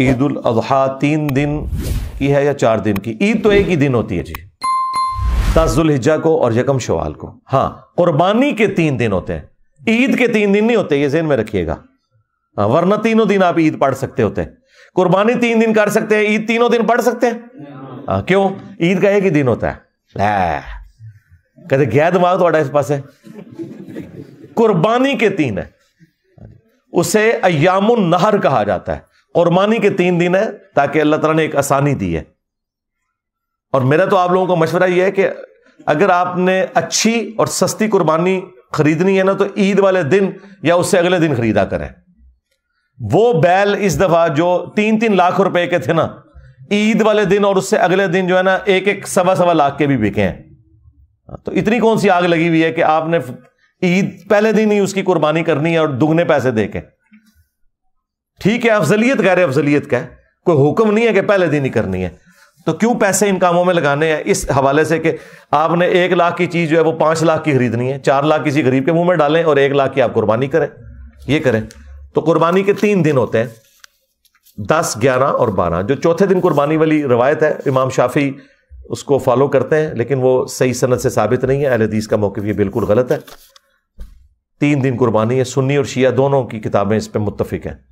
ईद उल अजहा तीन दिन की है या चार दिन की ईद तो एक ही दिन होती है जी हिजा को और यकम शवाल को हाँ कुर्बानी के तीन दिन होते हैं ईद के तीन दिन नहीं होते ये जेन में रखिएगा हाँ, वरना तीनों दिन आप ईद पढ़ सकते होते हैं कुर्बानी तीन दिन कर सकते हैं ईद तीनों दिन पढ़ सकते हैं हाँ क्यों ईद का एक ही दिन होता है हाँ। कहते गया दिमाग थोड़ा इस पास है कुर्बानी के तीन है उसे अयामुन नहर कहा जाता है कुर्बानी के तीन दिन है ताकि अल्लाह तला ने एक आसानी दी है और मेरा तो आप लोगों का मशवरा यह है कि अगर आपने अच्छी और सस्ती कुर्बानी खरीदनी है ना तो ईद वाले दिन या उससे अगले दिन खरीदा करें वो बैल इस दफा जो तीन तीन लाख रुपए के थे ना ईद वाले दिन और उससे अगले दिन जो है ना एक एक सवा सवा लाख के भी बिके हैं हाँ, तो इतनी कौन सी आग लगी हुई है कि आपने ईद पहले दिन ही उसकी कुर्बानी करनी है और दुगने पैसे दे के ठीक है अफजलियत गैर अफजलियत का है कोई हुक्म नहीं है कि पहले दिन ही करनी है तो क्यों पैसे इन कामों में लगाने हैं इस हवाले से कि आपने एक लाख की चीज़ जो है वो पांच लाख की खरीदनी है चार लाख किसी गरीब के मुंह में डालें और एक लाख की आप कुर्बानी करें ये करें तो कुर्बानी के तीन दिन होते हैं दस ग्यारह और बारह जो चौथे दिन कुर्बानी वाली रवायत है इमाम शाफी उसको फॉलो करते हैं लेकिन वो सही सनत से साबित नहीं है अहल हदीस का मौके ये बिल्कुल गलत है तीन दिन कुर्बानी है सुन्नी और शिया दोनों की किताबें इस पर मुतफिक हैं